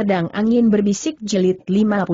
Pedang Angin Berbisik jelit 52.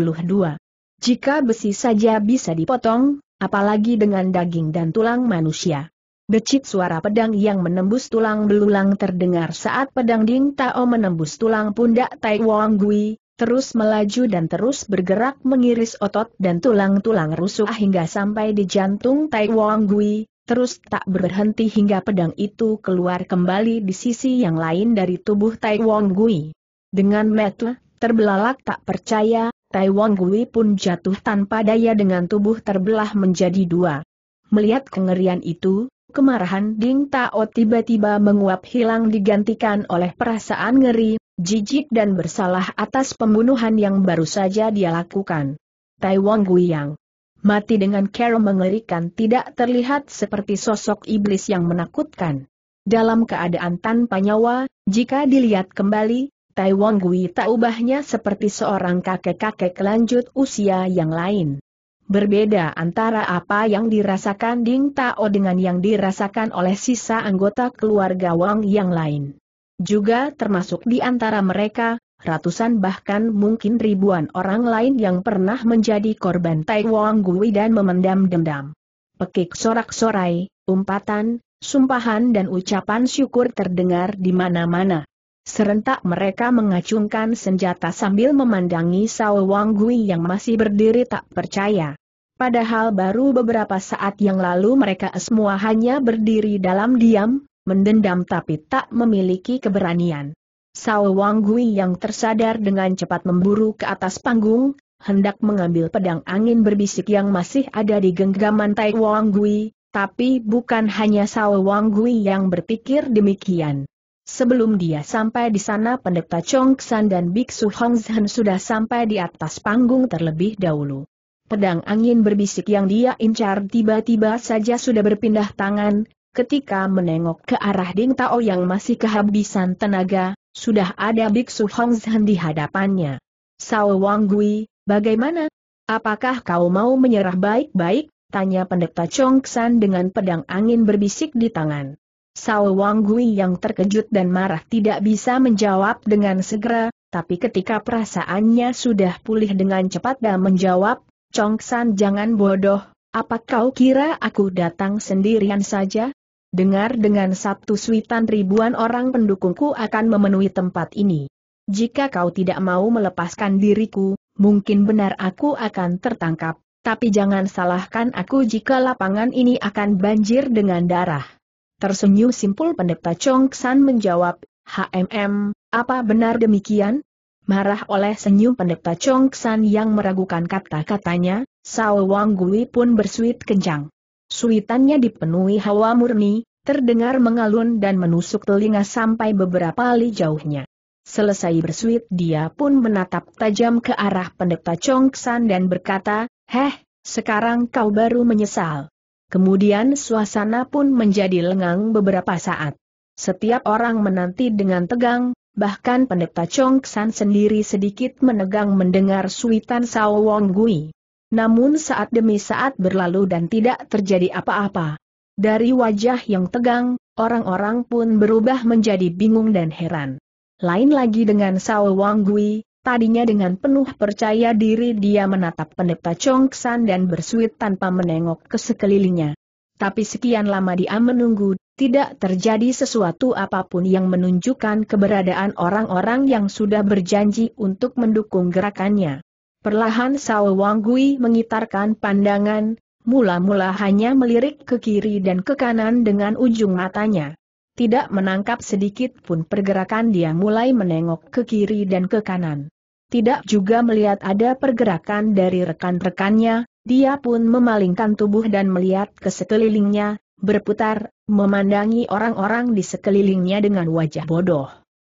Jika besi saja bisa dipotong, apalagi dengan daging dan tulang manusia. Becit suara pedang yang menembus tulang belulang terdengar saat pedang Ding Tao menembus tulang pundak Tai Wong Gui, terus melaju dan terus bergerak mengiris otot dan tulang-tulang rusuk hingga sampai di jantung Tai Wong Gui, terus tak berhenti hingga pedang itu keluar kembali di sisi yang lain dari tubuh Tai Wong Gui. Dengan metu, terbelalak tak percaya, Tai Wong Gui pun jatuh tanpa daya dengan tubuh terbelah menjadi dua. Melihat kengerian itu, kemarahan Ding Tao tiba-tiba menguap hilang digantikan oleh perasaan ngeri, jijik dan bersalah atas pembunuhan yang baru saja dia lakukan. Tai Wong yang mati dengan cara mengerikan tidak terlihat seperti sosok iblis yang menakutkan. Dalam keadaan tanpa nyawa, jika dilihat kembali, Tai Gui tak ubahnya seperti seorang kakek-kakek lanjut usia yang lain. Berbeda antara apa yang dirasakan Ding Tao dengan yang dirasakan oleh sisa anggota keluarga Wang yang lain. Juga termasuk di antara mereka, ratusan bahkan mungkin ribuan orang lain yang pernah menjadi korban Tai Gui dan memendam dendam. Pekik sorak-sorai, umpatan, sumpahan dan ucapan syukur terdengar di mana-mana. Serentak mereka mengacungkan senjata sambil memandangi Sao Wang Gui yang masih berdiri tak percaya. Padahal baru beberapa saat yang lalu mereka semua hanya berdiri dalam diam, mendendam tapi tak memiliki keberanian. Sao Wang Gui yang tersadar dengan cepat memburu ke atas panggung, hendak mengambil pedang angin berbisik yang masih ada di genggaman Tai Wang Gui, tapi bukan hanya Sao Wang Gui yang berpikir demikian. Sebelum dia sampai di sana pendeta Chong San dan Biksu Hongzhen sudah sampai di atas panggung terlebih dahulu. Pedang angin berbisik yang dia incar tiba-tiba saja sudah berpindah tangan, ketika menengok ke arah Ding Tao yang masih kehabisan tenaga, sudah ada Biksu Hongzhen di hadapannya. Sao Wang Gui, bagaimana? Apakah kau mau menyerah baik-baik? Tanya pendeta Chong San dengan pedang angin berbisik di tangan. Sao Wang Gui yang terkejut dan marah tidak bisa menjawab dengan segera, tapi ketika perasaannya sudah pulih dengan cepat dan menjawab, Chong San jangan bodoh, apa kau kira aku datang sendirian saja? Dengar dengan Sabtu Switan ribuan orang pendukungku akan memenuhi tempat ini. Jika kau tidak mau melepaskan diriku, mungkin benar aku akan tertangkap, tapi jangan salahkan aku jika lapangan ini akan banjir dengan darah. Tersenyum simpul pendeta Chong San menjawab, HMM, apa benar demikian? Marah oleh senyum pendeta Chong San yang meragukan kata-katanya, Sao Wang Gui pun bersuit kencang. Suitannya dipenuhi hawa murni, terdengar mengalun dan menusuk telinga sampai beberapa li jauhnya. Selesai bersuit dia pun menatap tajam ke arah pendeta Chong San dan berkata, Heh, sekarang kau baru menyesal. Kemudian suasana pun menjadi lengang beberapa saat. Setiap orang menanti dengan tegang, bahkan pendeta Chong San sendiri sedikit menegang mendengar suitan Sao Wong Gui. Namun saat demi saat berlalu dan tidak terjadi apa-apa. Dari wajah yang tegang, orang-orang pun berubah menjadi bingung dan heran. Lain lagi dengan Sao Wang Gui, Tadinya dengan penuh percaya diri dia menatap pendeta Chongsan dan bersuit tanpa menengok ke sekelilingnya. Tapi sekian lama dia menunggu, tidak terjadi sesuatu apapun yang menunjukkan keberadaan orang-orang yang sudah berjanji untuk mendukung gerakannya. Perlahan Sao Wang Gui mengitarkan pandangan, mula-mula hanya melirik ke kiri dan ke kanan dengan ujung matanya tidak menangkap sedikit pun pergerakan dia mulai menengok ke kiri dan ke kanan tidak juga melihat ada pergerakan dari rekan-rekannya, dia pun memalingkan tubuh dan melihat ke sekelilingnya, berputar, memandangi orang-orang di sekelilingnya dengan wajah bodoh.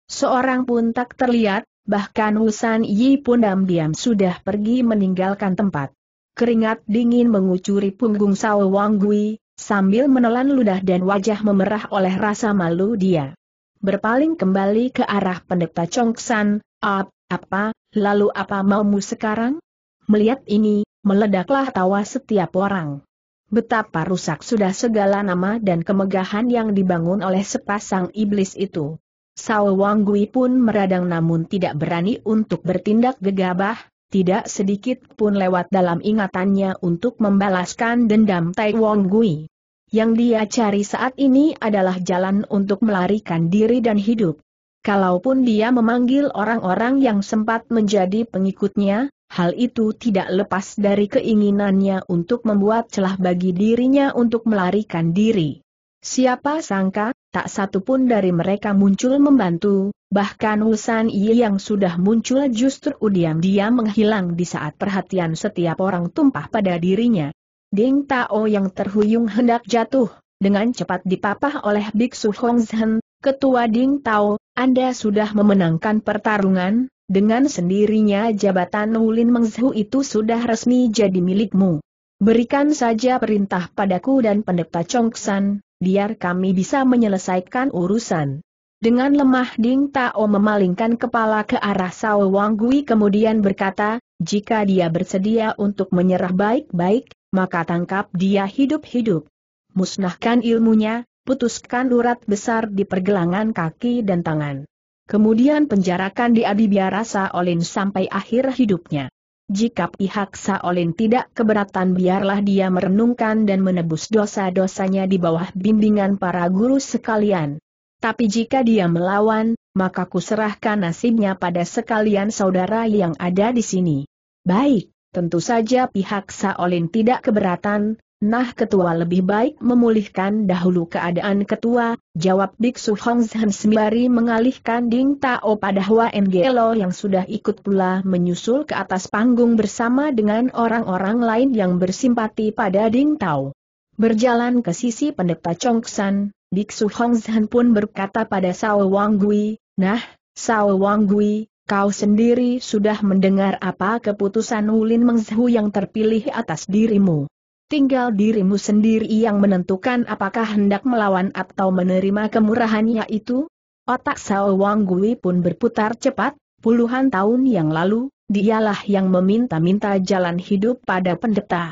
Seorang pun tak terlihat, bahkan Wusan Yi pun diam-diam sudah pergi meninggalkan tempat. Keringat dingin mengucuri punggung Sao Wang Gui, sambil menelan ludah dan wajah memerah oleh rasa malu dia. Berpaling kembali ke arah pendeta Chongsan, Ap, apa, Lalu apa maumu sekarang? Melihat ini, meledaklah tawa setiap orang. Betapa rusak sudah segala nama dan kemegahan yang dibangun oleh sepasang iblis itu. Sao Gui pun meradang namun tidak berani untuk bertindak gegabah, tidak sedikit pun lewat dalam ingatannya untuk membalaskan dendam Tai Wang Gui. Yang dia cari saat ini adalah jalan untuk melarikan diri dan hidup. Kalaupun dia memanggil orang-orang yang sempat menjadi pengikutnya, hal itu tidak lepas dari keinginannya untuk membuat celah bagi dirinya untuk melarikan diri. Siapa sangka, tak satu pun dari mereka muncul membantu, bahkan Wusan Yi yang sudah muncul justru diam-diam menghilang di saat perhatian setiap orang tumpah pada dirinya. Ding Tao yang terhuyung hendak jatuh, dengan cepat dipapah oleh Biksu Hong Zhen, Ketua Ding Tao, Anda sudah memenangkan pertarungan, dengan sendirinya jabatan Wulin Mengzhu itu sudah resmi jadi milikmu. Berikan saja perintah padaku dan pendeta Chongsan, biar kami bisa menyelesaikan urusan. Dengan lemah Ding Tao memalingkan kepala ke arah Sao Wang Gui kemudian berkata, jika dia bersedia untuk menyerah baik-baik, maka tangkap dia hidup-hidup. Musnahkan ilmunya, putuskan urat besar di pergelangan kaki dan tangan. Kemudian penjarakan di Adibiara Saolin sampai akhir hidupnya. Jika pihak Saolin tidak keberatan biarlah dia merenungkan dan menebus dosa-dosanya di bawah bimbingan para guru sekalian. Tapi jika dia melawan, maka kuserahkan nasibnya pada sekalian saudara yang ada di sini. Baik, tentu saja pihak Saolin tidak keberatan, Nah ketua lebih baik memulihkan dahulu keadaan ketua, jawab Biksu Hong Zhen sembari mengalihkan Ding Tao pada hua Ngelo yang sudah ikut pula menyusul ke atas panggung bersama dengan orang-orang lain yang bersimpati pada Ding Tao. Berjalan ke sisi pendeta Chongsan, Biksu Hong Zhen pun berkata pada Sao Wang Gui, Nah, Sao Wang Gui, Kau sendiri sudah mendengar apa keputusan Ulin Mengzhu yang terpilih atas dirimu tinggal dirimu sendiri yang menentukan apakah hendak melawan atau menerima kemurahannya itu. Otak Sao Wang Gui pun berputar cepat, puluhan tahun yang lalu, dialah yang meminta-minta jalan hidup pada pendeta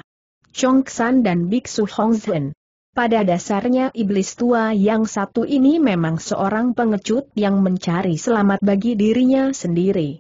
Chong San dan Biksu Hong Hongzhen. Pada dasarnya iblis tua yang satu ini memang seorang pengecut yang mencari selamat bagi dirinya sendiri.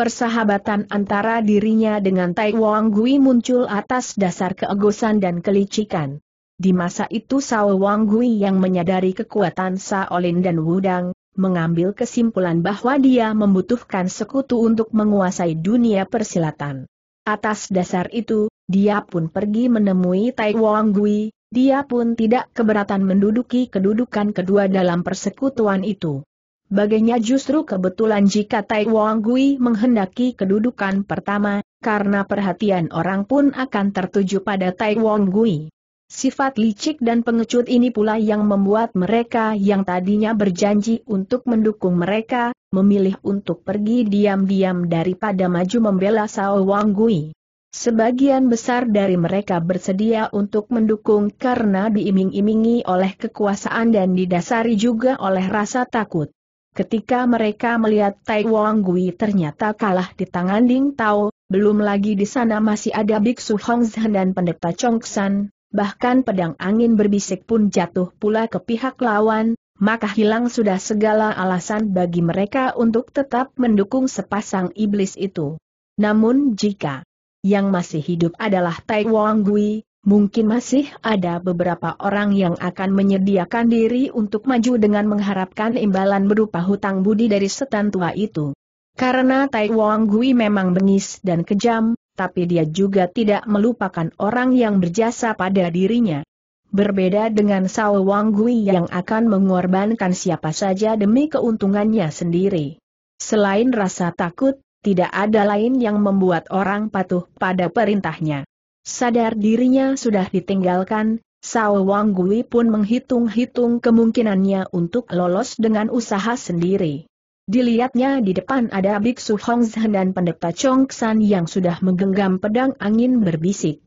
Persahabatan antara dirinya dengan Tai Wang Gui muncul atas dasar keegosan dan kelicikan. Di masa itu Sao Wang Gui yang menyadari kekuatan Saolin dan Wudang, mengambil kesimpulan bahwa dia membutuhkan sekutu untuk menguasai dunia persilatan. Atas dasar itu, dia pun pergi menemui Tai Wang Gui, dia pun tidak keberatan menduduki kedudukan kedua dalam persekutuan itu. Bagainya justru kebetulan jika Tai Wong Gui menghendaki kedudukan pertama, karena perhatian orang pun akan tertuju pada Tai Wong Gui. Sifat licik dan pengecut ini pula yang membuat mereka yang tadinya berjanji untuk mendukung mereka, memilih untuk pergi diam-diam daripada maju membela Sao Wang Gui. Sebagian besar dari mereka bersedia untuk mendukung karena diiming-imingi oleh kekuasaan dan didasari juga oleh rasa takut. Ketika mereka melihat Tai Wong Gui ternyata kalah di tangan Ding Tao, belum lagi di sana masih ada Biksu Hong Zhen dan pendeta Chong San, bahkan pedang angin berbisik pun jatuh pula ke pihak lawan, maka hilang sudah segala alasan bagi mereka untuk tetap mendukung sepasang iblis itu. Namun jika yang masih hidup adalah Tai Wong Gui, Mungkin masih ada beberapa orang yang akan menyediakan diri untuk maju dengan mengharapkan imbalan berupa hutang budi dari setan tua itu. Karena Tai Wong Gui memang bengis dan kejam, tapi dia juga tidak melupakan orang yang berjasa pada dirinya. Berbeda dengan Sao Wang Gui yang akan mengorbankan siapa saja demi keuntungannya sendiri. Selain rasa takut, tidak ada lain yang membuat orang patuh pada perintahnya. Sadar dirinya sudah ditinggalkan, Sao Wang Gui pun menghitung-hitung kemungkinannya untuk lolos dengan usaha sendiri. Dilihatnya di depan ada Biksu Hong Zhen dan pendeta Chong San yang sudah menggenggam pedang angin berbisik.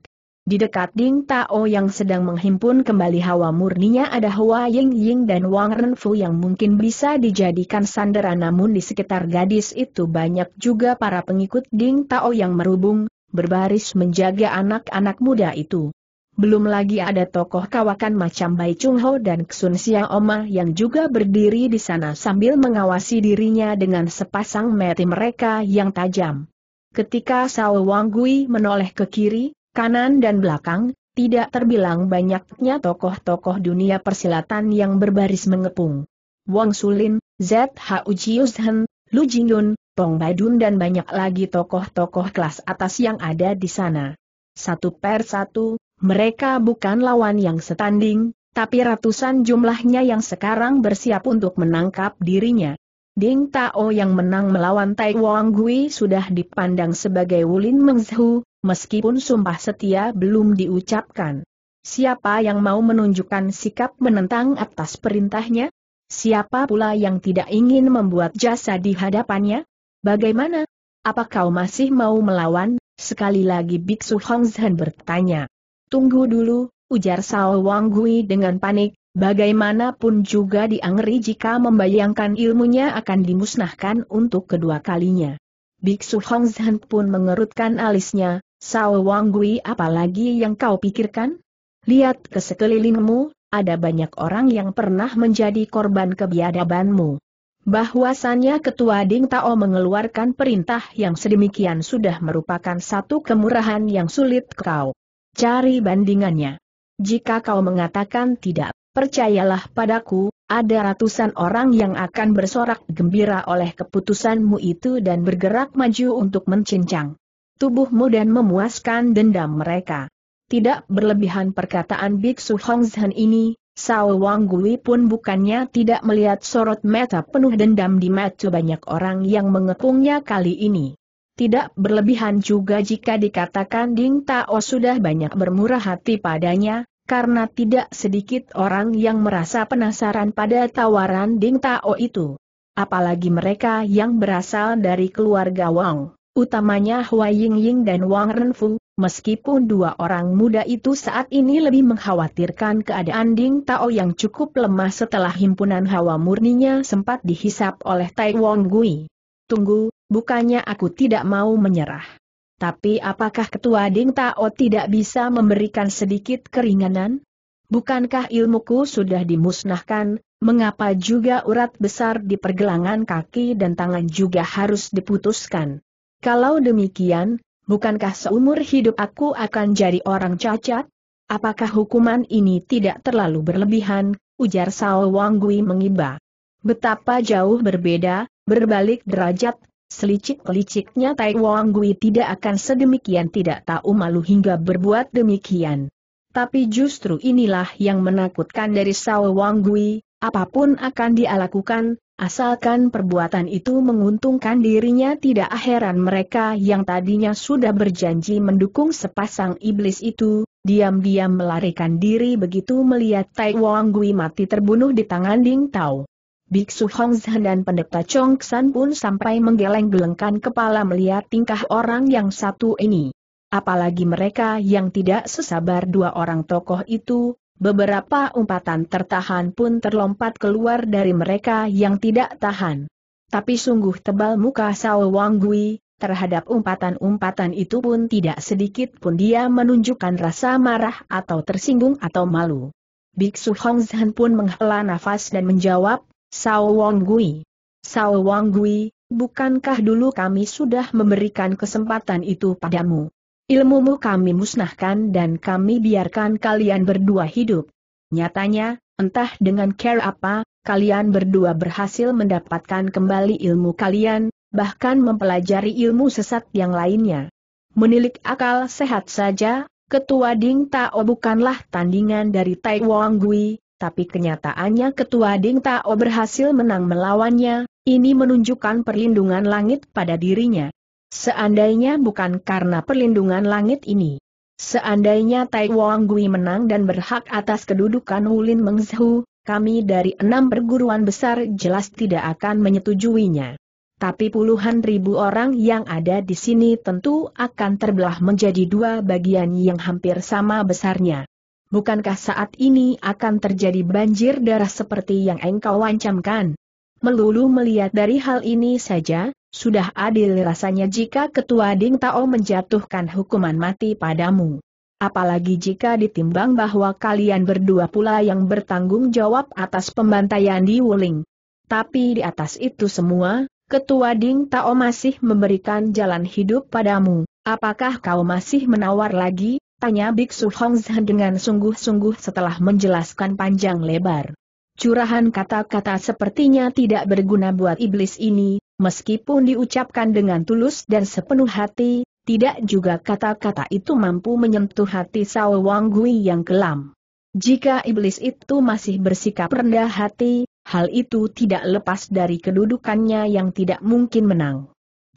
Di dekat Ding Tao yang sedang menghimpun kembali hawa murninya ada Hua Ying Ying dan Wang Renfu yang mungkin bisa dijadikan sandera. namun di sekitar gadis itu banyak juga para pengikut Ding Tao yang merubung, berbaris menjaga anak-anak muda itu. Belum lagi ada tokoh kawakan macam Bai Chung Ho dan Ksun Sia Oma yang juga berdiri di sana sambil mengawasi dirinya dengan sepasang mata mereka yang tajam. Ketika Sao Wang Gui menoleh ke kiri, kanan dan belakang, tidak terbilang banyaknya tokoh-tokoh dunia persilatan yang berbaris mengepung. Wang Sulin, Z. H. Ujiuzhen, Lu Jingyun, Pong Badun dan banyak lagi tokoh-tokoh kelas atas yang ada di sana. Satu per satu, mereka bukan lawan yang setanding, tapi ratusan jumlahnya yang sekarang bersiap untuk menangkap dirinya. Ding Tao yang menang melawan Tai Wang Gui sudah dipandang sebagai Wulin Mengzhu, meskipun sumpah setia belum diucapkan. Siapa yang mau menunjukkan sikap menentang atas perintahnya? Siapa pula yang tidak ingin membuat jasa di hadapannya? Bagaimana? Apa kau masih mau melawan? Sekali lagi Biksu Hongzhen bertanya. Tunggu dulu, ujar Sao Wang Gui dengan panik, bagaimanapun juga diangeri jika membayangkan ilmunya akan dimusnahkan untuk kedua kalinya. Biksu Hongzhen pun mengerutkan alisnya, Sao Wang Gui apalagi yang kau pikirkan? Lihat ke sekelilingmu, ada banyak orang yang pernah menjadi korban kebiadabanmu bahwasannya Ketua Ding Tao mengeluarkan perintah yang sedemikian sudah merupakan satu kemurahan yang sulit kau. Cari bandingannya. Jika kau mengatakan tidak, percayalah padaku, ada ratusan orang yang akan bersorak gembira oleh keputusanmu itu dan bergerak maju untuk mencincang tubuhmu dan memuaskan dendam mereka. Tidak berlebihan perkataan Biksu Hongzhen ini, Sao Wang Gui pun bukannya tidak melihat sorot mata penuh dendam di mata banyak orang yang mengepungnya kali ini. Tidak berlebihan juga jika dikatakan Ding Tao sudah banyak bermurah hati padanya, karena tidak sedikit orang yang merasa penasaran pada tawaran Ding Tao itu. Apalagi mereka yang berasal dari keluarga Wang, utamanya Hua Ying Ying dan Wang Renfung, Meskipun dua orang muda itu saat ini lebih mengkhawatirkan keadaan Ding Tao yang cukup lemah setelah himpunan hawa murninya sempat dihisap oleh Tai Wong Gui. Tunggu, bukannya aku tidak mau menyerah. Tapi apakah ketua Ding Tao tidak bisa memberikan sedikit keringanan? Bukankah ilmuku sudah dimusnahkan, mengapa juga urat besar di pergelangan kaki dan tangan juga harus diputuskan? Kalau demikian, Bukankah seumur hidup aku akan jadi orang cacat? Apakah hukuman ini tidak terlalu berlebihan? Ujar Sao Gui mengiba. Betapa jauh berbeda, berbalik derajat, selicik-liciknya Tai Gui tidak akan sedemikian tidak tahu malu hingga berbuat demikian. Tapi justru inilah yang menakutkan dari Sao Gui, apapun akan dia lakukan, Asalkan perbuatan itu menguntungkan dirinya tidak heran mereka yang tadinya sudah berjanji mendukung sepasang iblis itu, diam-diam melarikan diri begitu melihat Tai Wang Gui mati terbunuh di tangan Ding Tao. Biksu Hong Zhen dan pendeta Chong San pun sampai menggeleng-gelengkan kepala melihat tingkah orang yang satu ini. Apalagi mereka yang tidak sesabar dua orang tokoh itu, Beberapa umpatan tertahan pun terlompat keluar dari mereka yang tidak tahan. Tapi sungguh tebal muka Sao Wang Gui, terhadap umpatan-umpatan itu pun tidak sedikit pun dia menunjukkan rasa marah atau tersinggung atau malu. Biksu Hong Zhan pun menghela nafas dan menjawab, Sao Wang Gui. Sao Wang Gui, bukankah dulu kami sudah memberikan kesempatan itu padamu? Ilmumu kami musnahkan dan kami biarkan kalian berdua hidup. Nyatanya, entah dengan care apa, kalian berdua berhasil mendapatkan kembali ilmu kalian, bahkan mempelajari ilmu sesat yang lainnya. Menilik akal sehat saja, Ketua Ding Tao bukanlah tandingan dari Tai Wong Gui, tapi kenyataannya Ketua Ding Tao berhasil menang melawannya, ini menunjukkan perlindungan langit pada dirinya. Seandainya bukan karena perlindungan langit ini. Seandainya Tai Wang Gui menang dan berhak atas kedudukan Wulin Mengzhu, kami dari enam perguruan besar jelas tidak akan menyetujuinya. Tapi puluhan ribu orang yang ada di sini tentu akan terbelah menjadi dua bagian yang hampir sama besarnya. Bukankah saat ini akan terjadi banjir darah seperti yang engkau ancamkan? Melulu melihat dari hal ini saja, sudah adil rasanya jika ketua Ding Tao menjatuhkan hukuman mati padamu. Apalagi jika ditimbang bahwa kalian berdua pula yang bertanggung jawab atas pembantaian di Wuling. Tapi di atas itu semua, ketua Ding Tao masih memberikan jalan hidup padamu. Apakah kau masih menawar lagi? Tanya Biksu Hongzhen dengan sungguh-sungguh setelah menjelaskan panjang lebar. Curahan kata-kata sepertinya tidak berguna buat iblis ini, meskipun diucapkan dengan tulus dan sepenuh hati, tidak juga kata-kata itu mampu menyentuh hati Sao Wang Gui yang kelam. Jika iblis itu masih bersikap rendah hati, hal itu tidak lepas dari kedudukannya yang tidak mungkin menang.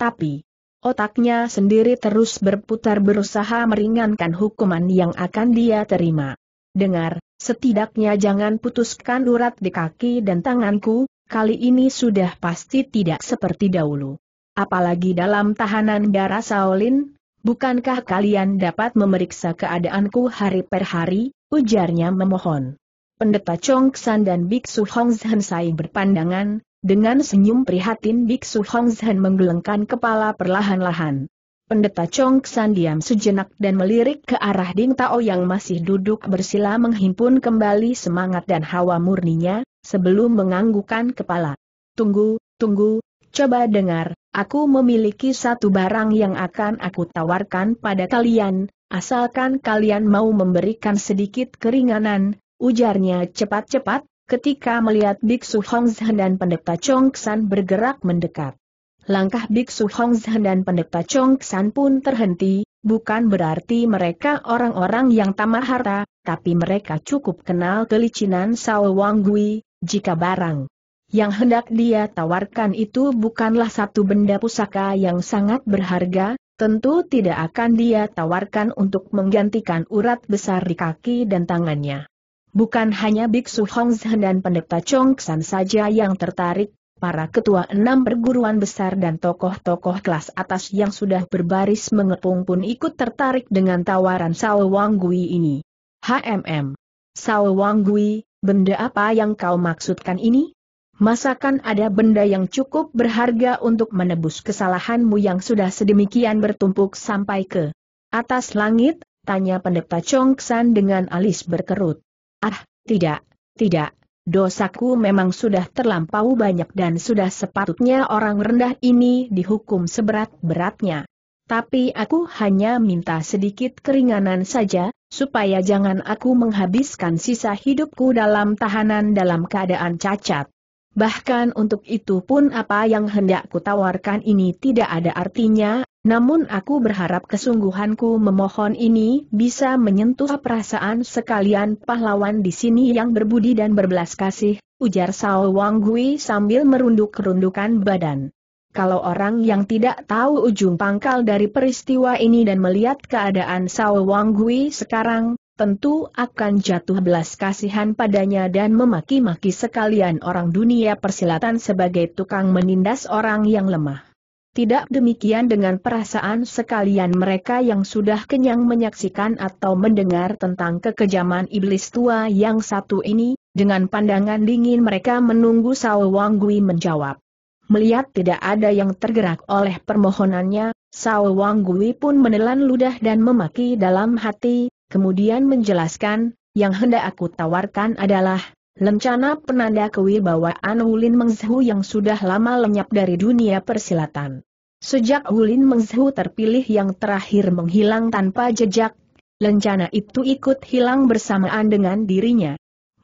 Tapi, otaknya sendiri terus berputar berusaha meringankan hukuman yang akan dia terima. Dengar, setidaknya jangan putuskan urat di kaki dan tanganku, kali ini sudah pasti tidak seperti dahulu. Apalagi dalam tahanan darah Saolin, bukankah kalian dapat memeriksa keadaanku hari per hari, ujarnya memohon. Pendeta Chong San dan Biksu Hong Zhen Sai berpandangan, dengan senyum prihatin Biksu Hong Zhen menggelengkan kepala perlahan-lahan. Pendeta Chong San diam sejenak dan melirik ke arah Ding Tao yang masih duduk bersila menghimpun kembali semangat dan hawa murninya, sebelum menganggukan kepala. Tunggu, tunggu, coba dengar, aku memiliki satu barang yang akan aku tawarkan pada kalian, asalkan kalian mau memberikan sedikit keringanan, ujarnya cepat-cepat, ketika melihat Biksu Hongzhen dan pendeta Chongsan bergerak mendekat. Langkah Biksu Hongzhen dan pendeta Chongsan pun terhenti, bukan berarti mereka orang-orang yang tamah harta, tapi mereka cukup kenal kelicinan Sao Wang Gui, jika barang yang hendak dia tawarkan itu bukanlah satu benda pusaka yang sangat berharga, tentu tidak akan dia tawarkan untuk menggantikan urat besar di kaki dan tangannya. Bukan hanya Biksu Hongzhen dan pendeta Chong saja yang tertarik, para ketua enam perguruan besar dan tokoh-tokoh kelas atas yang sudah berbaris mengepung pun ikut tertarik dengan tawaran Sao Wang Gui ini. HMM. Sao Wang Gui, benda apa yang kau maksudkan ini? Masakan ada benda yang cukup berharga untuk menebus kesalahanmu yang sudah sedemikian bertumpuk sampai ke atas langit? Tanya pendeta Chongsan dengan alis berkerut. Ah, tidak, tidak, dosaku memang sudah terlampau banyak dan sudah sepatutnya orang rendah ini dihukum seberat-beratnya. Tapi aku hanya minta sedikit keringanan saja, supaya jangan aku menghabiskan sisa hidupku dalam tahanan dalam keadaan cacat. Bahkan untuk itu pun apa yang hendak kutawarkan ini tidak ada artinya, namun aku berharap kesungguhanku memohon ini bisa menyentuh perasaan sekalian pahlawan di sini yang berbudi dan berbelas kasih, ujar Sao Wang Gui sambil merunduk rundukan badan. Kalau orang yang tidak tahu ujung pangkal dari peristiwa ini dan melihat keadaan Sao Wang Gui sekarang, tentu akan jatuh belas kasihan padanya dan memaki-maki sekalian orang dunia persilatan sebagai tukang menindas orang yang lemah. Tidak demikian dengan perasaan sekalian mereka yang sudah kenyang menyaksikan atau mendengar tentang kekejaman iblis tua yang satu ini, dengan pandangan dingin mereka menunggu Sao Wang Gui menjawab. Melihat tidak ada yang tergerak oleh permohonannya, Sao Wang Gui pun menelan ludah dan memaki dalam hati, kemudian menjelaskan, yang hendak aku tawarkan adalah, lencana penanda kewibawaan Wulin Mengzhu yang sudah lama lenyap dari dunia persilatan. Sejak Wulin Mengzhu terpilih yang terakhir menghilang tanpa jejak, lencana itu ikut hilang bersamaan dengan dirinya.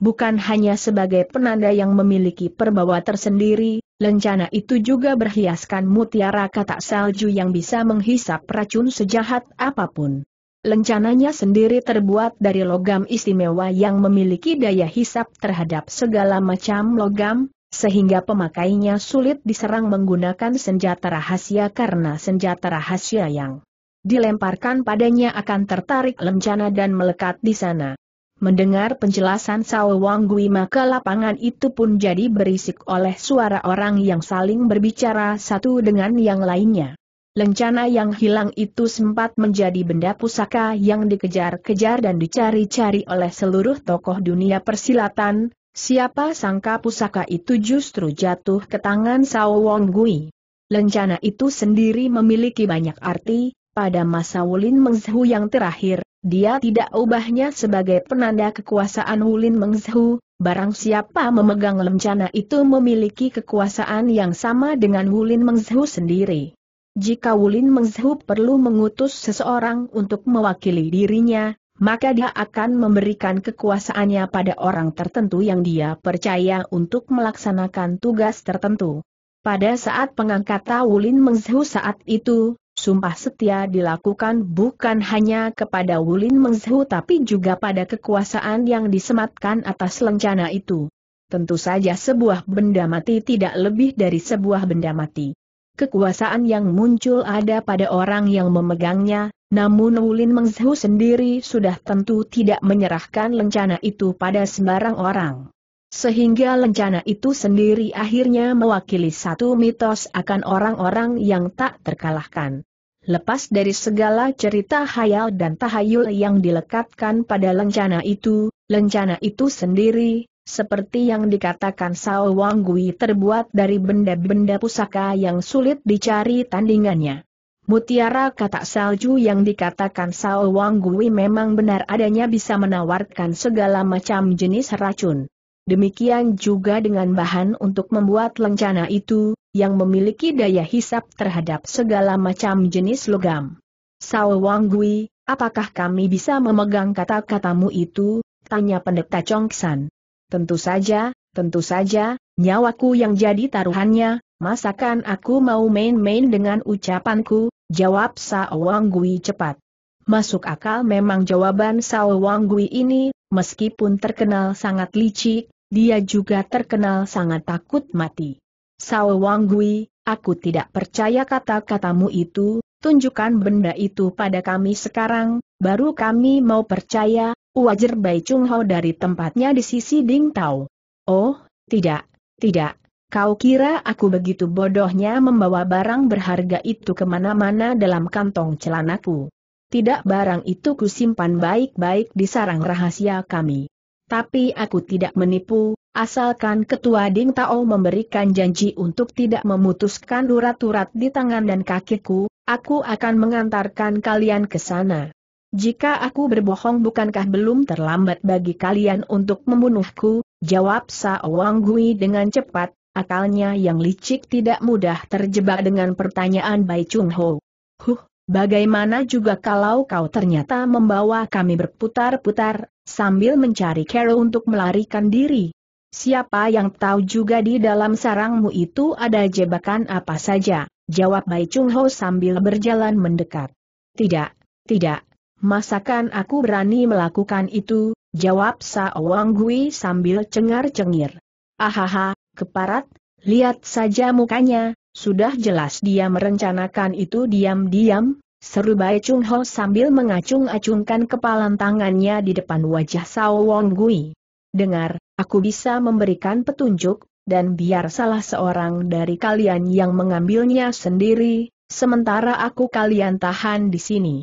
Bukan hanya sebagai penanda yang memiliki perbawa tersendiri, Lencana itu juga berhiaskan mutiara katak salju yang bisa menghisap racun sejahat apapun. Lencananya sendiri terbuat dari logam istimewa yang memiliki daya hisap terhadap segala macam logam, sehingga pemakainya sulit diserang menggunakan senjata rahasia karena senjata rahasia yang dilemparkan padanya akan tertarik lencana dan melekat di sana. Mendengar penjelasan Sao Gui maka lapangan itu pun jadi berisik oleh suara orang yang saling berbicara satu dengan yang lainnya. Lencana yang hilang itu sempat menjadi benda pusaka yang dikejar-kejar dan dicari-cari oleh seluruh tokoh dunia persilatan, siapa sangka pusaka itu justru jatuh ke tangan Sao Gui. Lencana itu sendiri memiliki banyak arti, pada masa Wulin Mengzhu yang terakhir, dia tidak ubahnya sebagai penanda kekuasaan Wulin Mengzhu, barang siapa memegang lencana itu memiliki kekuasaan yang sama dengan Wulin Mengzhu sendiri. Jika Wulin Mengzhu perlu mengutus seseorang untuk mewakili dirinya, maka dia akan memberikan kekuasaannya pada orang tertentu yang dia percaya untuk melaksanakan tugas tertentu. Pada saat pengangkatan Wulin Mengzhu saat itu, sumpah setia dilakukan bukan hanya kepada Wulin Mengzhu tapi juga pada kekuasaan yang disematkan atas lencana itu. Tentu saja sebuah benda mati tidak lebih dari sebuah benda mati. Kekuasaan yang muncul ada pada orang yang memegangnya, namun Wulin Mengzhu sendiri sudah tentu tidak menyerahkan lencana itu pada sembarang orang. Sehingga lencana itu sendiri akhirnya mewakili satu mitos akan orang-orang yang tak terkalahkan. Lepas dari segala cerita hayal dan tahayul yang dilekatkan pada lencana itu, lencana itu sendiri, seperti yang dikatakan Sao Wanggui terbuat dari benda-benda pusaka yang sulit dicari tandingannya. Mutiara kata salju yang dikatakan Sao Wanggui memang benar adanya bisa menawarkan segala macam jenis racun. Demikian juga dengan bahan untuk membuat lencana itu, yang memiliki daya hisap terhadap segala macam jenis logam. Sao Wang Gui, apakah kami bisa memegang kata-katamu itu? Tanya pendeta Chongsan. Tentu saja, tentu saja, nyawaku yang jadi taruhannya, masakan aku mau main-main dengan ucapanku, jawab Sao Wang Gui cepat. Masuk akal memang jawaban Sao Wang Gui ini, meskipun terkenal sangat licik, dia juga terkenal sangat takut mati. Sao Wanggui, aku tidak percaya kata-katamu itu, tunjukkan benda itu pada kami sekarang, baru kami mau percaya, wajar Bai Chung Ho dari tempatnya di sisi Ding Tao. Oh, tidak, tidak, kau kira aku begitu bodohnya membawa barang berharga itu kemana-mana dalam kantong celanaku. Tidak barang itu kusimpan baik-baik di sarang rahasia kami. Tapi aku tidak menipu, asalkan Ketua Ding Tao memberikan janji untuk tidak memutuskan urat-urat di tangan dan kakiku, aku akan mengantarkan kalian ke sana. Jika aku berbohong bukankah belum terlambat bagi kalian untuk membunuhku, jawab Saowang Gui dengan cepat, akalnya yang licik tidak mudah terjebak dengan pertanyaan Bai Chung Ho. Huh, bagaimana juga kalau kau ternyata membawa kami berputar-putar, sambil mencari Carol untuk melarikan diri. Siapa yang tahu juga di dalam sarangmu itu ada jebakan apa saja, jawab Bai Chung Ho sambil berjalan mendekat. Tidak, tidak, masakan aku berani melakukan itu, jawab Wang Gui sambil cengar-cengir. Ahaha, keparat, lihat saja mukanya, sudah jelas dia merencanakan itu diam-diam, Seru Bai Chung Ho sambil mengacung-acungkan kepalan tangannya di depan wajah Sao Wong Gui. Dengar, aku bisa memberikan petunjuk, dan biar salah seorang dari kalian yang mengambilnya sendiri, sementara aku kalian tahan di sini.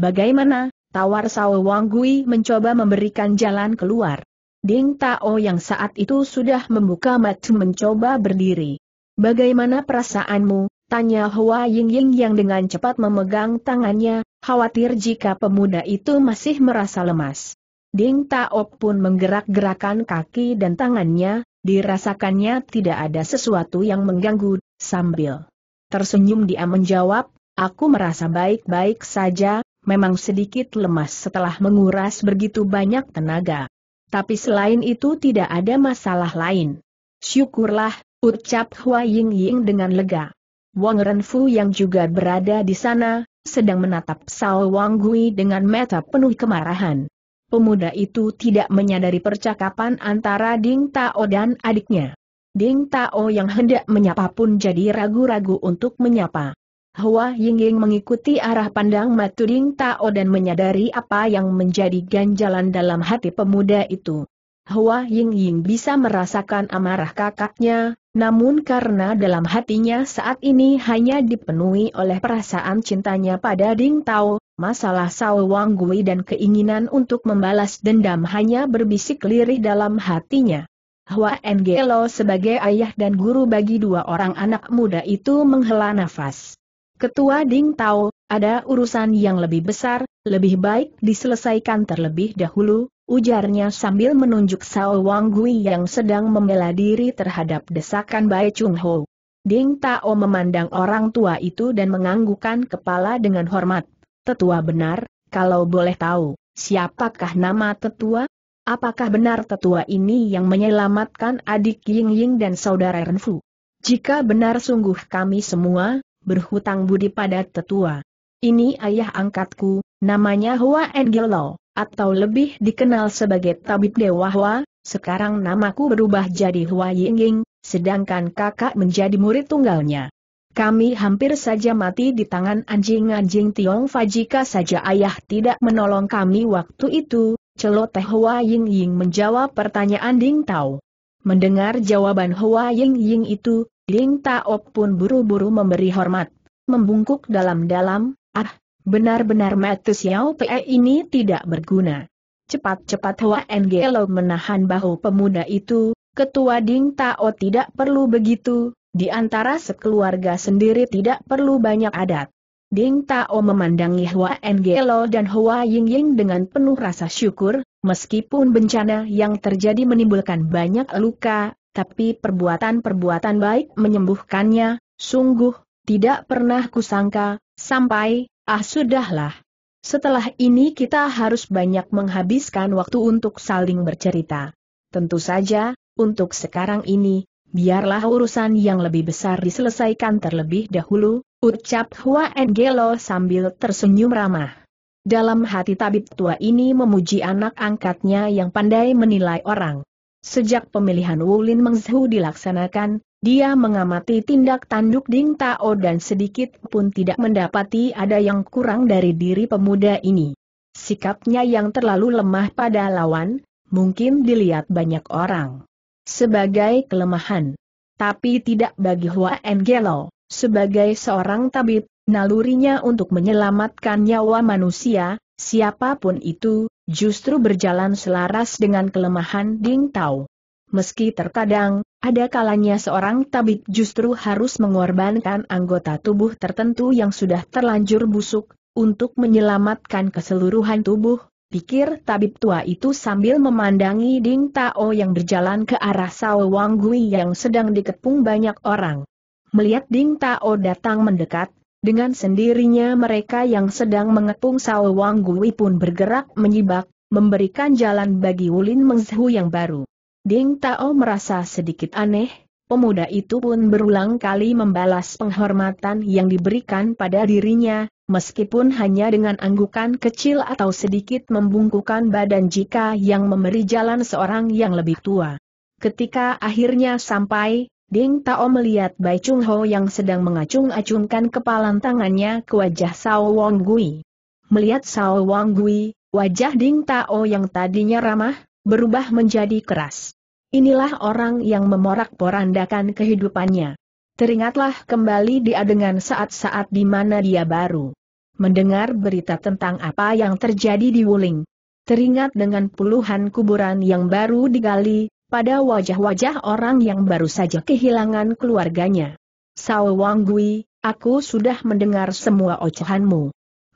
Bagaimana? Tawar Sao Wong Gui mencoba memberikan jalan keluar. Ding Tao yang saat itu sudah membuka mata mencoba berdiri. Bagaimana perasaanmu, Tanya Hua Yingying yang dengan cepat memegang tangannya, khawatir jika pemuda itu masih merasa lemas. Ding Taok pun menggerak-gerakan kaki dan tangannya, dirasakannya tidak ada sesuatu yang mengganggu, sambil tersenyum dia menjawab, aku merasa baik-baik saja, memang sedikit lemas setelah menguras begitu banyak tenaga. Tapi selain itu tidak ada masalah lain. Syukurlah, ucap Hua Ying Ying dengan lega. Wang Renfu yang juga berada di sana, sedang menatap Sao Wang Gui dengan mata penuh kemarahan. Pemuda itu tidak menyadari percakapan antara Ding Tao dan adiknya. Ding Tao yang hendak menyapa pun jadi ragu-ragu untuk menyapa. Hua Yingying mengikuti arah pandang Matu Ding Tao dan menyadari apa yang menjadi ganjalan dalam hati pemuda itu. Hua Ying Ying bisa merasakan amarah kakaknya, namun karena dalam hatinya saat ini hanya dipenuhi oleh perasaan cintanya pada Ding Tao, masalah Sao Wang Gui dan keinginan untuk membalas dendam hanya berbisik lirih dalam hatinya. Hua Ngelo sebagai ayah dan guru bagi dua orang anak muda itu menghela nafas. Ketua Ding Tao, ada urusan yang lebih besar, lebih baik diselesaikan terlebih dahulu, ujarnya sambil menunjuk Sao Wang Gui yang sedang membela diri terhadap desakan Bai Chung Ho. Ding Tao memandang orang tua itu dan menganggukkan kepala dengan hormat. Tetua benar, kalau boleh tahu, siapakah nama tetua? Apakah benar tetua ini yang menyelamatkan adik Ying Ying dan saudara Renfu? Jika benar sungguh kami semua, berhutang budi pada tetua. Ini ayah angkatku, namanya Hua Engelau atau lebih dikenal sebagai Tabib Dewa Hua, sekarang namaku berubah jadi Hua Yingying, sedangkan kakak menjadi murid tunggalnya. Kami hampir saja mati di tangan anjing-anjing Tiong Fajika saja ayah tidak menolong kami waktu itu, celoteh Hua Ying Ying menjawab pertanyaan Ding Tao. Mendengar jawaban Hua Ying Ying itu, Ding Tao pun buru-buru memberi hormat, membungkuk dalam-dalam, ah, Benar-benar mati Xiao Pe ini tidak berguna. Cepat-cepat Hua Ngelo menahan bahu pemuda itu, ketua Ding Tao tidak perlu begitu, di antara sekeluarga sendiri tidak perlu banyak adat. Ding Tao memandangi Hua Ngelo dan Hua Ying Ying dengan penuh rasa syukur, meskipun bencana yang terjadi menimbulkan banyak luka, tapi perbuatan-perbuatan baik menyembuhkannya, sungguh, tidak pernah kusangka, sampai, Ah sudahlah. Setelah ini kita harus banyak menghabiskan waktu untuk saling bercerita. Tentu saja, untuk sekarang ini, biarlah urusan yang lebih besar diselesaikan terlebih dahulu, ucap Hua Engelo sambil tersenyum ramah. Dalam hati tabib tua ini memuji anak angkatnya yang pandai menilai orang. Sejak pemilihan Wulin Mengzhu dilaksanakan, dia mengamati tindak tanduk Ding Tao dan sedikit pun tidak mendapati ada yang kurang dari diri pemuda ini. Sikapnya yang terlalu lemah pada lawan, mungkin dilihat banyak orang. Sebagai kelemahan. Tapi tidak bagi Hua Engelo, sebagai seorang tabib, nalurinya untuk menyelamatkan nyawa manusia, siapapun itu, justru berjalan selaras dengan kelemahan Ding Tao. Meski terkadang, ada kalanya seorang tabib justru harus mengorbankan anggota tubuh tertentu yang sudah terlanjur busuk, untuk menyelamatkan keseluruhan tubuh, pikir tabib tua itu sambil memandangi Ding Tao yang berjalan ke arah Sao Wang Gui yang sedang dikepung banyak orang. Melihat Ding Tao datang mendekat, dengan sendirinya mereka yang sedang mengepung Sao Wang Gui pun bergerak menyibak, memberikan jalan bagi Wulin Mengzhu yang baru. Ding Tao merasa sedikit aneh, pemuda itu pun berulang kali membalas penghormatan yang diberikan pada dirinya, meskipun hanya dengan anggukan kecil atau sedikit membungkukan badan jika yang memberi jalan seorang yang lebih tua. Ketika akhirnya sampai, Ding Tao melihat Bai Chung Ho yang sedang mengacung-acungkan kepalan tangannya ke wajah Sao Wong Gui. Melihat Sao Wong Gui, wajah Ding Tao yang tadinya ramah, berubah menjadi keras. Inilah orang yang memorak-porandakan kehidupannya. Teringatlah kembali dia dengan saat-saat di mana dia baru mendengar berita tentang apa yang terjadi di Wuling. Teringat dengan puluhan kuburan yang baru digali, pada wajah-wajah orang yang baru saja kehilangan keluarganya. Sao Wang Gui, aku sudah mendengar semua ocehanmu.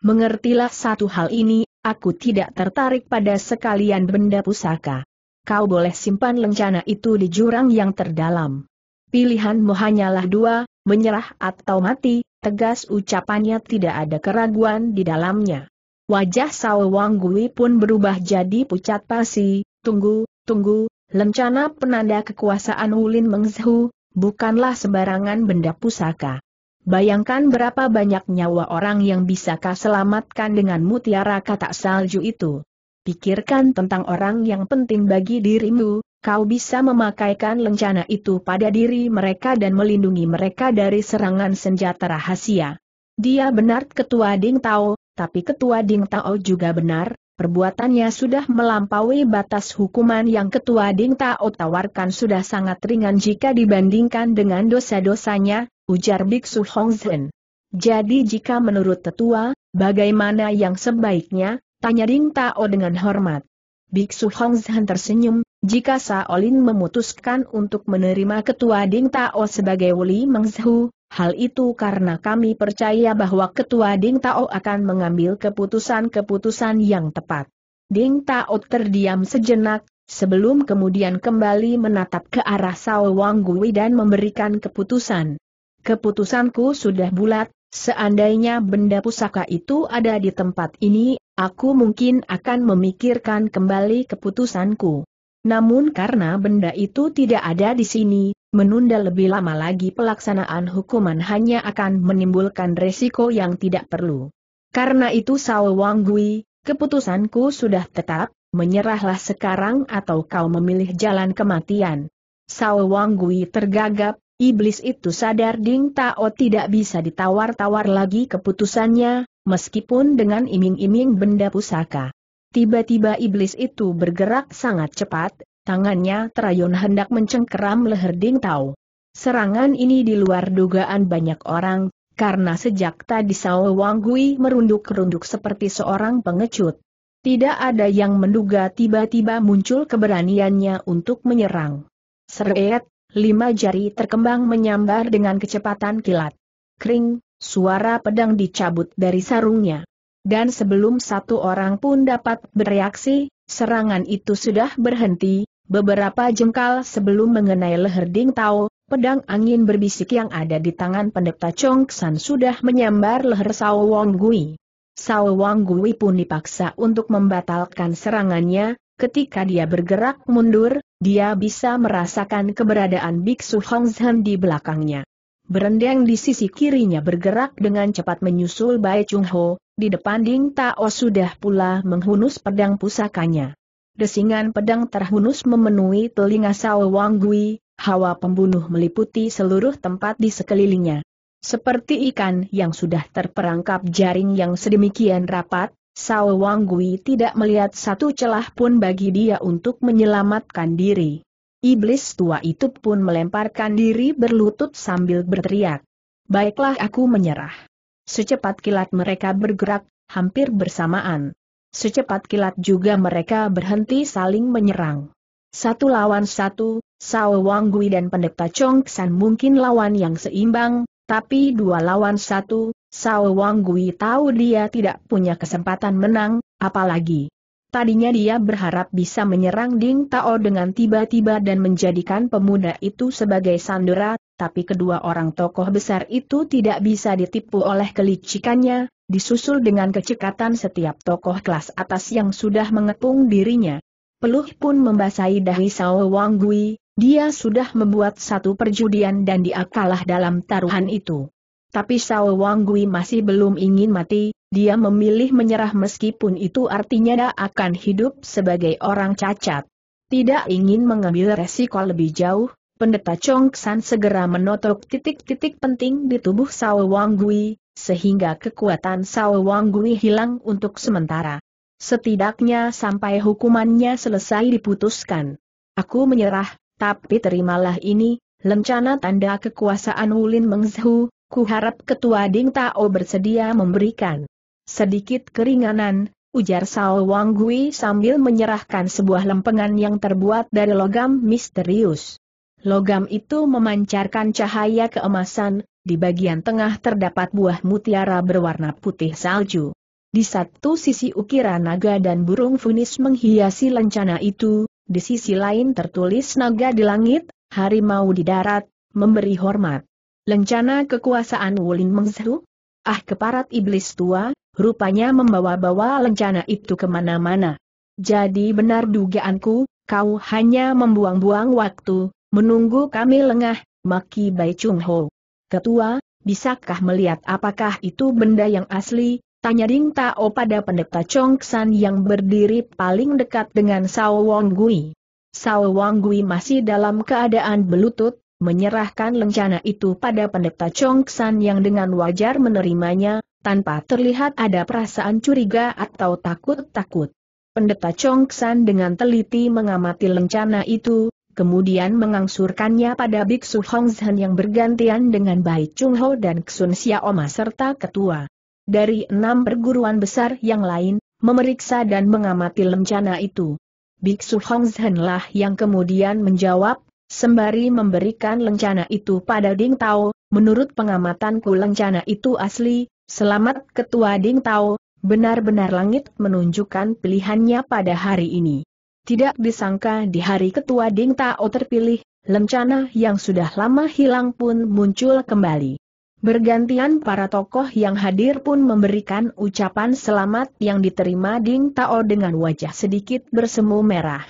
Mengertilah satu hal ini, aku tidak tertarik pada sekalian benda pusaka kau boleh simpan lencana itu di jurang yang terdalam. Pilihanmu hanyalah dua, menyerah atau mati, tegas ucapannya tidak ada keraguan di dalamnya. Wajah Sao Wang Gui pun berubah jadi pucat pasi, tunggu, tunggu, lencana penanda kekuasaan Wulin Mengzhu, bukanlah sembarangan benda pusaka. Bayangkan berapa banyak nyawa orang yang bisa kau selamatkan dengan mutiara Kata salju itu pikirkan tentang orang yang penting bagi dirimu, kau bisa memakaikan lencana itu pada diri mereka dan melindungi mereka dari serangan senjata rahasia. Dia benar ketua Ding Tao, tapi ketua Ding Tao juga benar, perbuatannya sudah melampaui batas hukuman yang ketua Ding Tao tawarkan sudah sangat ringan jika dibandingkan dengan dosa-dosanya, ujar Biksu Hongzhen. Jadi jika menurut tetua, bagaimana yang sebaiknya, Tanya Ding Tao dengan hormat. Biksu Hong Zhan tersenyum, jika Saolin memutuskan untuk menerima ketua Ding Tao sebagai Wuli Mengzhu, hal itu karena kami percaya bahwa ketua Ding Tao akan mengambil keputusan-keputusan yang tepat. Ding Tao terdiam sejenak, sebelum kemudian kembali menatap ke arah Sao Wang Gui dan memberikan keputusan. Keputusanku sudah bulat, seandainya benda pusaka itu ada di tempat ini, aku mungkin akan memikirkan kembali keputusanku. Namun karena benda itu tidak ada di sini, menunda lebih lama lagi pelaksanaan hukuman hanya akan menimbulkan resiko yang tidak perlu. Karena itu Sao Wang keputusanku sudah tetap, menyerahlah sekarang atau kau memilih jalan kematian. Sao Wang tergagap, iblis itu sadar Ding Tao tidak bisa ditawar-tawar lagi keputusannya, meskipun dengan iming-iming benda pusaka. Tiba-tiba iblis itu bergerak sangat cepat, tangannya terayun hendak mencengkeram leher Ding Tao. Serangan ini di luar dugaan banyak orang, karena sejak tadi Sao Wang Gui merunduk-runduk seperti seorang pengecut. Tidak ada yang menduga tiba-tiba muncul keberaniannya untuk menyerang. Seret, lima jari terkembang menyambar dengan kecepatan kilat. Kring, Suara pedang dicabut dari sarungnya. Dan sebelum satu orang pun dapat bereaksi, serangan itu sudah berhenti, beberapa jengkal sebelum mengenai leher Ding Tao, pedang angin berbisik yang ada di tangan pendeta Chong San sudah menyambar leher Sao Wong Gui. Sao Wang Gui pun dipaksa untuk membatalkan serangannya, ketika dia bergerak mundur, dia bisa merasakan keberadaan Biksu Hong Zhen di belakangnya. Berendang di sisi kirinya bergerak dengan cepat menyusul Bai Chung Ho, di depan Ding Tao sudah pula menghunus pedang pusakanya. Desingan pedang terhunus memenuhi telinga Sao Wang Gui, hawa pembunuh meliputi seluruh tempat di sekelilingnya. Seperti ikan yang sudah terperangkap jaring yang sedemikian rapat, Sao Wang Gui tidak melihat satu celah pun bagi dia untuk menyelamatkan diri. Iblis tua itu pun melemparkan diri berlutut sambil berteriak. Baiklah aku menyerah. Secepat kilat mereka bergerak, hampir bersamaan. Secepat kilat juga mereka berhenti saling menyerang. Satu lawan satu, Sao Wanggui dan pendeta Chong San mungkin lawan yang seimbang, tapi dua lawan satu, Sao Wanggui tahu dia tidak punya kesempatan menang, apalagi Tadinya dia berharap bisa menyerang Ding Tao dengan tiba-tiba dan menjadikan pemuda itu sebagai sandera, tapi kedua orang tokoh besar itu tidak bisa ditipu oleh kelicikannya, disusul dengan kecekatan setiap tokoh kelas atas yang sudah mengepung dirinya. Peluh pun membasahi dahi Sao Wang Gui, dia sudah membuat satu perjudian dan dia kalah dalam taruhan itu. Tapi Sao Wangui masih belum ingin mati, dia memilih menyerah meskipun itu artinya dia akan hidup sebagai orang cacat. Tidak ingin mengambil resiko lebih jauh, pendeta Chong San segera menotok titik-titik penting di tubuh Sao Wangui, sehingga kekuatan Sao Wangui hilang untuk sementara. Setidaknya sampai hukumannya selesai diputuskan. Aku menyerah, tapi terimalah ini, lencana tanda kekuasaan Wulin Mengzhu, Kuharap Ketua Ding Tao bersedia memberikan sedikit keringanan, ujar Sao Wang Gui sambil menyerahkan sebuah lempengan yang terbuat dari logam misterius. Logam itu memancarkan cahaya keemasan, di bagian tengah terdapat buah mutiara berwarna putih salju. Di satu sisi ukiran naga dan burung funis menghiasi lencana itu, di sisi lain tertulis naga di langit, harimau di darat, memberi hormat. Lencana kekuasaan Wulin Mengzhu? Ah keparat iblis tua, rupanya membawa-bawa lencana itu kemana-mana. Jadi benar dugaanku, kau hanya membuang-buang waktu, menunggu kami lengah, maki Bai Chung Ho. Ketua, bisakah melihat apakah itu benda yang asli, Tanya Ding Tao pada pendeta Chongsan yang berdiri paling dekat dengan Sao Wong Gui. Sao Wong Gui masih dalam keadaan belutut, menyerahkan lencana itu pada pendeta Chongsan yang dengan wajar menerimanya, tanpa terlihat ada perasaan curiga atau takut-takut. Pendeta Chongsan dengan teliti mengamati lencana itu, kemudian mengangsurkannya pada Biksu Hongzhen yang bergantian dengan Bai Chungho dan Ksun Xiaoma serta ketua. Dari enam perguruan besar yang lain, memeriksa dan mengamati lencana itu. Biksu Hongzhen lah yang kemudian menjawab, Sembari memberikan lencana itu pada Ding Tao, menurut pengamatanku lencana itu asli, selamat ketua Ding Tao, benar-benar langit menunjukkan pilihannya pada hari ini. Tidak disangka di hari ketua Ding Tao terpilih, lencana yang sudah lama hilang pun muncul kembali. Bergantian para tokoh yang hadir pun memberikan ucapan selamat yang diterima Ding Tao dengan wajah sedikit bersemu merah.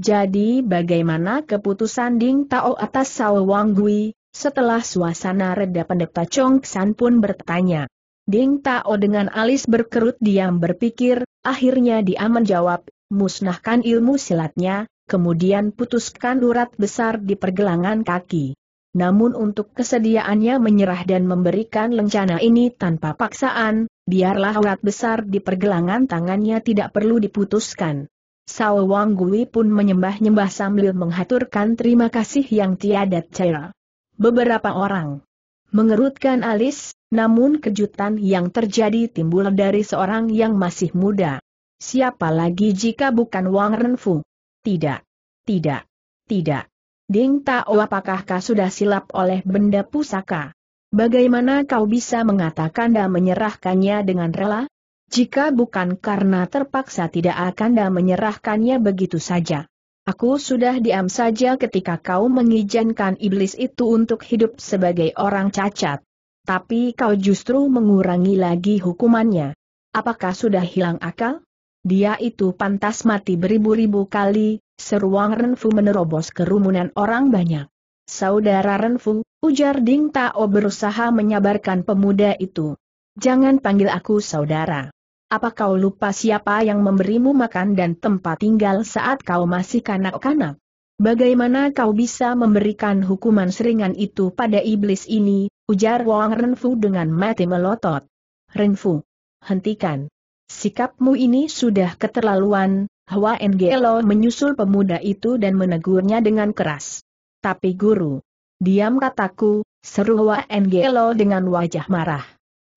Jadi bagaimana keputusan Ding Tao atas Sao Wang Gui, setelah suasana reda pendeta Chong San pun bertanya. Ding Tao dengan alis berkerut diam berpikir, akhirnya dia menjawab, musnahkan ilmu silatnya, kemudian putuskan urat besar di pergelangan kaki. Namun untuk kesediaannya menyerah dan memberikan lencana ini tanpa paksaan, biarlah urat besar di pergelangan tangannya tidak perlu diputuskan. Sao Wang Gui pun menyembah-nyembah sambil menghaturkan terima kasih yang tiada cara. Beberapa orang mengerutkan alis, namun kejutan yang terjadi timbul dari seorang yang masih muda. Siapa lagi jika bukan Wang Renfu? Tidak, tidak, tidak. Ding Tao apakah kau sudah silap oleh benda pusaka? Bagaimana kau bisa mengatakan dan menyerahkannya dengan rela? Jika bukan karena terpaksa tidak akan dah menyerahkannya begitu saja. Aku sudah diam saja ketika kau mengizinkan iblis itu untuk hidup sebagai orang cacat. Tapi kau justru mengurangi lagi hukumannya. Apakah sudah hilang akal? Dia itu pantas mati beribu-ribu kali, seruang Renfu menerobos kerumunan orang banyak. Saudara Renfu, ujar Ding Tao berusaha menyabarkan pemuda itu. Jangan panggil aku saudara. Apa kau lupa siapa yang memberimu makan dan tempat tinggal saat kau masih kanak-kanak? Bagaimana kau bisa memberikan hukuman seringan itu pada iblis ini, ujar Wang Renfu dengan mati melotot. Renfu, hentikan. Sikapmu ini sudah keterlaluan, Hua Ngelo menyusul pemuda itu dan menegurnya dengan keras. Tapi guru, diam kataku, seru Hua Ngelo dengan wajah marah.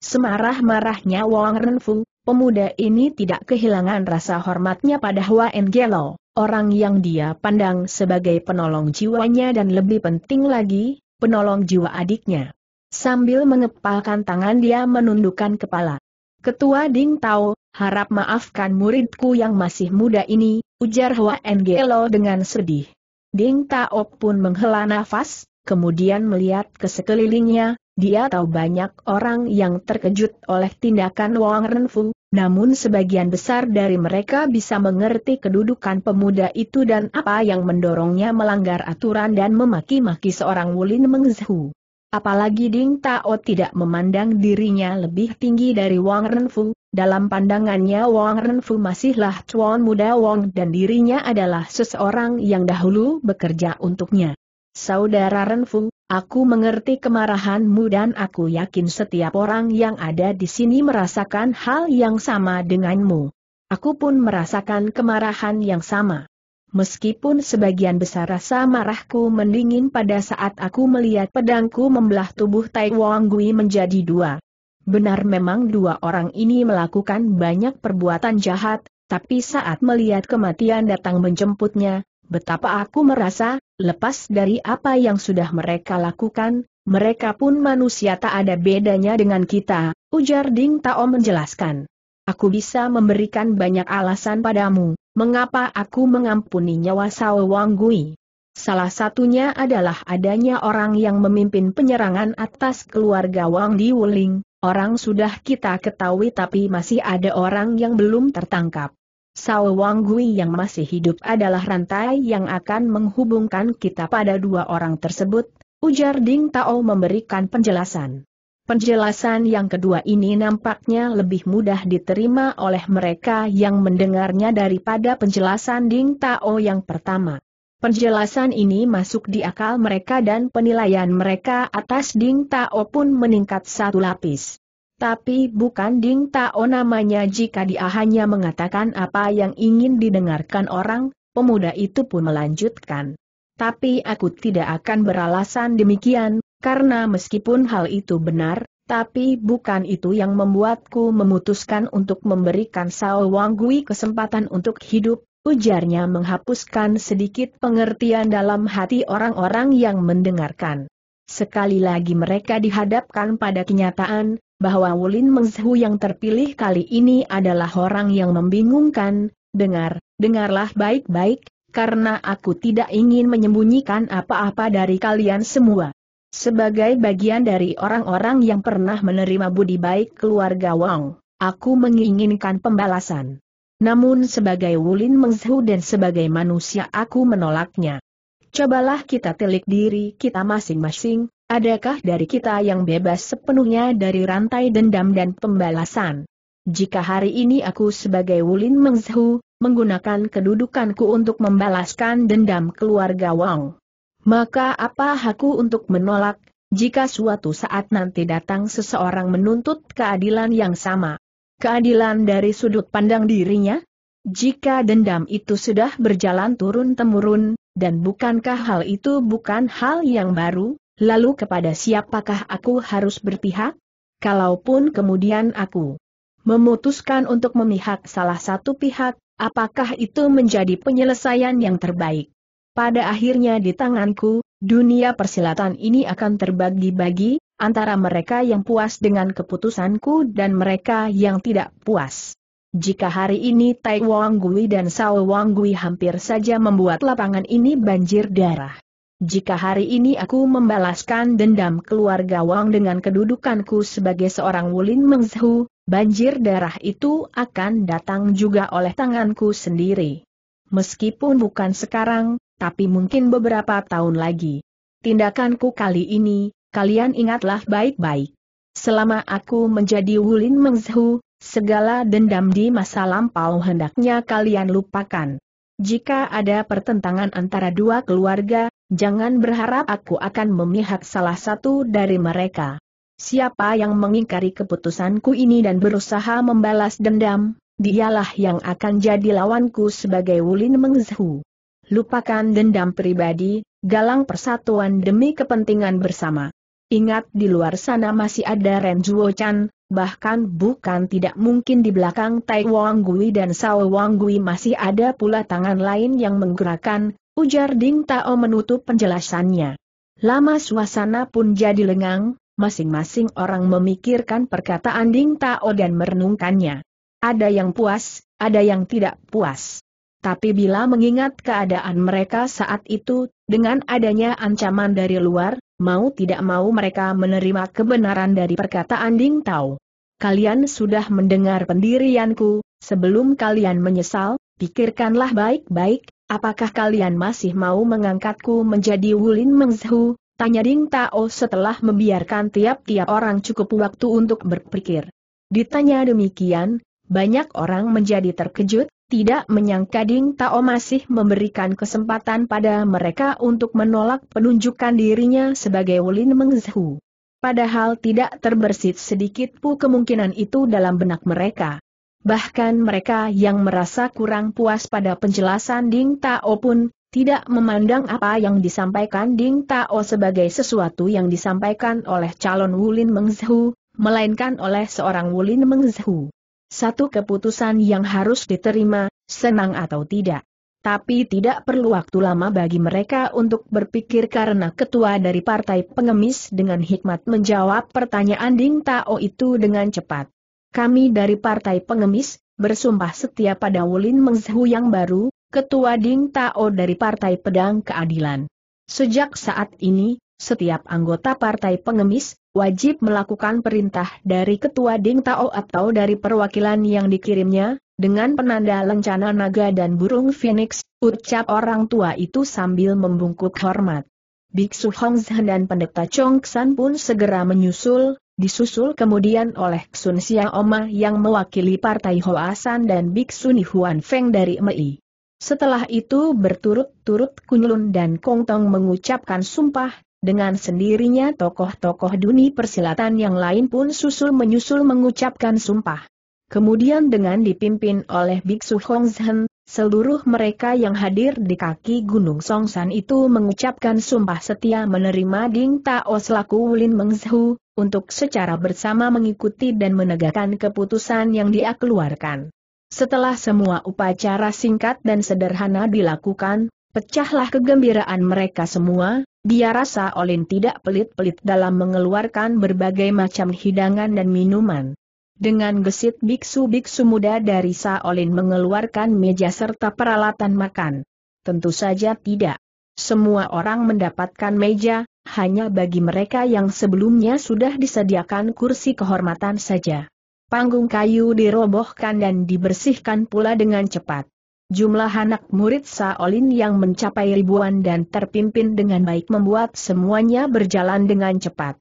Semarah-marahnya Wang Renfu, Pemuda ini tidak kehilangan rasa hormatnya pada Hua Engelo, orang yang dia pandang sebagai penolong jiwanya dan lebih penting lagi, penolong jiwa adiknya. Sambil mengepalkan tangan dia menundukkan kepala. Ketua Ding Tao, harap maafkan muridku yang masih muda ini, ujar Hua Engelo dengan sedih. Ding Tao pun menghela nafas, kemudian melihat ke sekelilingnya, dia tahu banyak orang yang terkejut oleh tindakan Wang Renfu, namun sebagian besar dari mereka bisa mengerti kedudukan pemuda itu dan apa yang mendorongnya melanggar aturan dan memaki-maki seorang Wulin Mengzhu. Apalagi Ding Tao tidak memandang dirinya lebih tinggi dari Wang Renfu, dalam pandangannya Wang Renfu masihlah cuan muda Wang dan dirinya adalah seseorang yang dahulu bekerja untuknya. Saudara Renfu, Aku mengerti kemarahanmu dan aku yakin setiap orang yang ada di sini merasakan hal yang sama denganmu. Aku pun merasakan kemarahan yang sama. Meskipun sebagian besar rasa marahku mendingin pada saat aku melihat pedangku membelah tubuh Tai Wong Gui menjadi dua. Benar memang dua orang ini melakukan banyak perbuatan jahat, tapi saat melihat kematian datang menjemputnya, Betapa aku merasa, lepas dari apa yang sudah mereka lakukan, mereka pun manusia tak ada bedanya dengan kita, ujar Ding Tao menjelaskan. Aku bisa memberikan banyak alasan padamu, mengapa aku mengampuni nyawa Sao Wang Gui. Salah satunya adalah adanya orang yang memimpin penyerangan atas keluarga Wang Di Wuling, orang sudah kita ketahui tapi masih ada orang yang belum tertangkap. Sao Wang Gui yang masih hidup adalah rantai yang akan menghubungkan kita pada dua orang tersebut, ujar Ding Tao memberikan penjelasan. Penjelasan yang kedua ini nampaknya lebih mudah diterima oleh mereka yang mendengarnya daripada penjelasan Ding Tao yang pertama. Penjelasan ini masuk di akal mereka dan penilaian mereka atas Ding Tao pun meningkat satu lapis. Tapi bukan Ding Tao namanya jika dia hanya mengatakan apa yang ingin didengarkan orang, pemuda itu pun melanjutkan. Tapi aku tidak akan beralasan demikian, karena meskipun hal itu benar, tapi bukan itu yang membuatku memutuskan untuk memberikan Sao Wanggui kesempatan untuk hidup, ujarnya menghapuskan sedikit pengertian dalam hati orang-orang yang mendengarkan. Sekali lagi mereka dihadapkan pada kenyataan, bahwa Wulin Mengzhu yang terpilih kali ini adalah orang yang membingungkan, dengar, dengarlah baik-baik, karena aku tidak ingin menyembunyikan apa-apa dari kalian semua. Sebagai bagian dari orang-orang yang pernah menerima budi baik keluarga Wang, aku menginginkan pembalasan. Namun sebagai Wulin Mengzhu dan sebagai manusia aku menolaknya. Cobalah kita telik diri kita masing-masing, Adakah dari kita yang bebas sepenuhnya dari rantai dendam dan pembalasan? Jika hari ini aku sebagai Wulin Mengzhu, menggunakan kedudukanku untuk membalaskan dendam keluarga Wang. Maka apa hakku untuk menolak, jika suatu saat nanti datang seseorang menuntut keadilan yang sama? Keadilan dari sudut pandang dirinya? Jika dendam itu sudah berjalan turun-temurun, dan bukankah hal itu bukan hal yang baru? Lalu kepada siapakah aku harus berpihak? Kalaupun kemudian aku memutuskan untuk memihak salah satu pihak, apakah itu menjadi penyelesaian yang terbaik? Pada akhirnya di tanganku, dunia persilatan ini akan terbagi-bagi, antara mereka yang puas dengan keputusanku dan mereka yang tidak puas. Jika hari ini Tai Wang Gui dan Sao Wang Gui hampir saja membuat lapangan ini banjir darah. Jika hari ini aku membalaskan dendam keluarga Wang dengan kedudukanku sebagai seorang Wulin Mengzhu, banjir darah itu akan datang juga oleh tanganku sendiri. Meskipun bukan sekarang, tapi mungkin beberapa tahun lagi. Tindakanku kali ini, kalian ingatlah baik-baik. Selama aku menjadi Wulin Mengzhu, segala dendam di masa lampau hendaknya kalian lupakan. Jika ada pertentangan antara dua keluarga, jangan berharap aku akan memihak salah satu dari mereka. Siapa yang mengingkari keputusanku ini dan berusaha membalas dendam, dialah yang akan jadi lawanku sebagai Wulin Mengzhu. Lupakan dendam pribadi, galang persatuan demi kepentingan bersama. Ingat di luar sana masih ada Ren Zhuo Chan, bahkan bukan tidak mungkin di belakang Tai Wang Gui dan Sao Wang Gui masih ada pula tangan lain yang menggerakkan, ujar Ding Tao menutup penjelasannya. Lama suasana pun jadi lengang, masing-masing orang memikirkan perkataan Ding Tao dan merenungkannya. Ada yang puas, ada yang tidak puas. Tapi bila mengingat keadaan mereka saat itu, dengan adanya ancaman dari luar, mau tidak mau mereka menerima kebenaran dari perkataan Ding Tao kalian sudah mendengar pendirianku, sebelum kalian menyesal, pikirkanlah baik-baik, apakah kalian masih mau mengangkatku menjadi Wulin Mengzhu, tanya Ding Tao setelah membiarkan tiap-tiap orang cukup waktu untuk berpikir. Ditanya demikian, banyak orang menjadi terkejut, tidak menyangka Ding Tao masih memberikan kesempatan pada mereka untuk menolak penunjukan dirinya sebagai Wulin Mengzhu padahal tidak terbersit sedikit pun kemungkinan itu dalam benak mereka. Bahkan mereka yang merasa kurang puas pada penjelasan Ding Tao pun, tidak memandang apa yang disampaikan Ding Tao sebagai sesuatu yang disampaikan oleh calon Wulin Mengzhu, melainkan oleh seorang Wulin Mengzhu. Satu keputusan yang harus diterima, senang atau tidak. Tapi tidak perlu waktu lama bagi mereka untuk berpikir karena ketua dari partai pengemis dengan hikmat menjawab pertanyaan Ding Tao itu dengan cepat. Kami dari partai pengemis, bersumpah setia pada Wulin Mengzhu yang baru, ketua Ding Tao dari partai pedang keadilan. Sejak saat ini, setiap anggota partai pengemis, wajib melakukan perintah dari ketua Ding Tao atau dari perwakilan yang dikirimnya, dengan penanda lencana naga dan burung phoenix, ucap orang tua itu sambil membungkuk hormat. Biksu Hongzhen dan pendeta Chong San pun segera menyusul, disusul kemudian oleh Sun Xiaoma yang mewakili partai Hoasan dan Biksu Nihuan Feng dari MEI. Setelah itu berturut-turut Kunlun dan Kongtong mengucapkan sumpah, dengan sendirinya tokoh-tokoh dunia persilatan yang lain pun susul menyusul mengucapkan sumpah. Kemudian dengan dipimpin oleh Biksu Hongzhen, seluruh mereka yang hadir di kaki Gunung Songsan itu mengucapkan sumpah setia menerima Ding Tao selaku Lin Mengzhu, untuk secara bersama mengikuti dan menegakkan keputusan yang dia keluarkan. Setelah semua upacara singkat dan sederhana dilakukan, pecahlah kegembiraan mereka semua, dia rasa Olin tidak pelit-pelit dalam mengeluarkan berbagai macam hidangan dan minuman. Dengan gesit biksu-biksu muda dari Saolin mengeluarkan meja serta peralatan makan. Tentu saja tidak. Semua orang mendapatkan meja, hanya bagi mereka yang sebelumnya sudah disediakan kursi kehormatan saja. Panggung kayu dirobohkan dan dibersihkan pula dengan cepat. Jumlah anak murid Saolin yang mencapai ribuan dan terpimpin dengan baik membuat semuanya berjalan dengan cepat.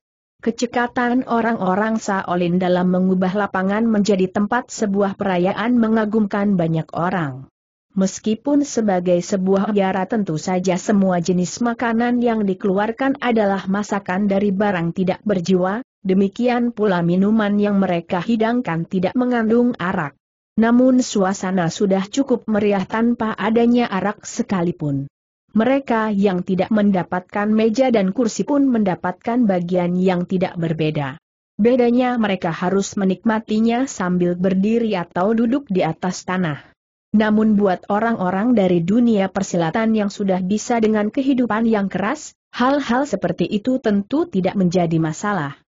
Kecekatan orang-orang Saolin dalam mengubah lapangan menjadi tempat sebuah perayaan mengagumkan banyak orang. Meskipun sebagai sebuah biara tentu saja semua jenis makanan yang dikeluarkan adalah masakan dari barang tidak berjiwa, demikian pula minuman yang mereka hidangkan tidak mengandung arak. Namun suasana sudah cukup meriah tanpa adanya arak sekalipun. Mereka yang tidak mendapatkan meja dan kursi pun mendapatkan bagian yang tidak berbeda. Bedanya mereka harus menikmatinya sambil berdiri atau duduk di atas tanah. Namun buat orang-orang dari dunia persilatan yang sudah bisa dengan kehidupan yang keras, hal-hal seperti itu tentu tidak menjadi masalah.